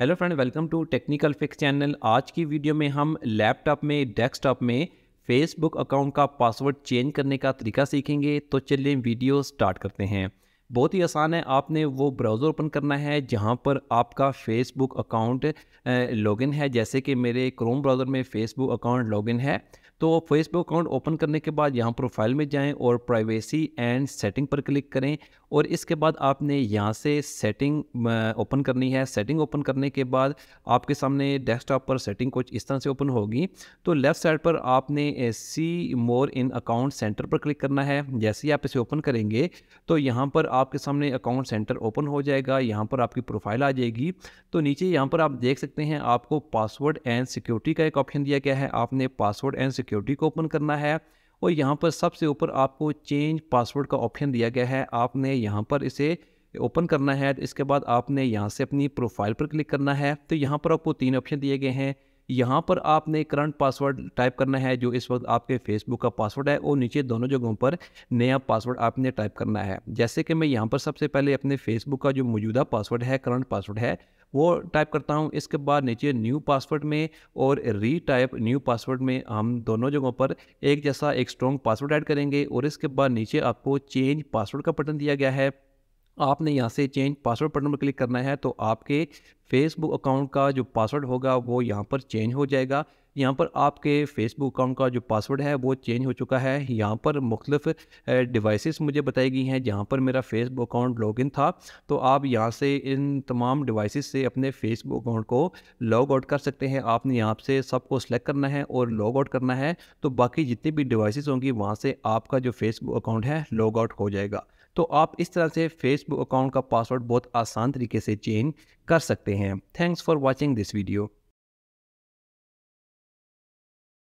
hello friend welcome to technical fix channel आज की video में हम लैपटॉप में डेस्कटॉप में फेसबुक अकाउंट का पासवर्ड चेंज करने का तरीका सीखेंगे तो चलिए वीडियो स्टार्ट करते हैं बहुत ही आसान है आपने वो ब्राउज़र ओपन करना है जहाँ पर आपका फेसबुक अकाउंट लॉगिन है जैसे कि मेरे क्रोम ब्राउज़र में फेसबुक अकाउंट लॉगिन है तो फेसबुक अकाउंट ओपन करने के बाद यहाँ प्रोफाइल में जाएं और प्राइवेसी एंड सेटिंग पर क्लिक करें और इसके बाद आपने यहाँ से सेटिंग ओपन करनी है सेटिंग ओपन करने के बाद आपके सामने डेस्कटॉप पर सेटिंग कुछ इस तरह से ओपन होगी तो लेफ़्ट साइड पर आपने see more in account centre पर क्लिक करना है जैसे ही आप इसे ओपन करेंगे तो यहाँ पर आपके सामने अकाउंट सेंटर ओपन हो जाएगा यहाँ पर आपकी प्रोफाइल आ जाएगी तो नीचे यहाँ पर आप देख सकते हैं आपको पासवर्ड एंड सिक्योरिटी का एक ऑप्शन दिया गया है आपने पासवर्ड एंड सिक्योरिटी को ओपन करना है और यहाँ पर सबसे ऊपर आपको चेंज पासवर्ड का ऑप्शन दिया गया है आपने यहाँ पर इसे ओपन करना है इसके बाद आपने यहाँ से अपनी प्रोफाइल पर क्लिक करना है तो यहाँ पर आपको तीन ऑप्शन दिए गए हैं यहाँ पर आपने करंट पासवर्ड टाइप करना है जो इस वक्त आपके फेसबुक का पासवर्ड है और नीचे दोनों जगहों पर नया पासवर्ड आपने टाइप करना है जैसे कि मैं यहाँ पर सबसे पहले अपने फेसबुक का जो मौजूदा पासवर्ड है करंट पासवर्ड है वो टाइप करता हूँ इसके बाद नीचे न्यू पासवर्ड में और रीटाइप न्यू पासवर्ड में हम दोनों जगहों पर एक जैसा एक स्ट्रॉन्ग पासवर्ड ऐड करेंगे और इसके बाद नीचे आपको चेंज पासवर्ड का बटन दिया गया है आपने यहाँ से चेंज पासवर्ड बटन पर क्लिक करना है तो आपके फेसबुक अकाउंट का जो पासवर्ड होगा वो यहाँ पर चेंज हो जाएगा यहाँ पर आपके फेसबुक अकाउंट का जो पासवर्ड है वो चेंज हो चुका है यहाँ पर मुख्तफ डिवाइसेस मुझे बताई गई हैं जहाँ पर मेरा फेसबुक अकाउंट लॉगिन था तो आप यहाँ से इन तमाम डिवाइसेस से अपने फेसबुक अकाउंट को लॉग आउट कर सकते हैं आपने यहाँ से सबको सेलेक्ट करना है और लॉग आउट करना है तो बाकी जितनी भी डिवाइसेस होंगी वहाँ से आपका जो फेसबुक अकाउंट है लॉग आउट हो जाएगा तो आप इस तरह से फेसबुक अकाउंट का पासवर्ड बहुत आसान तरीके से चेंज कर सकते हैं thanks for watching this video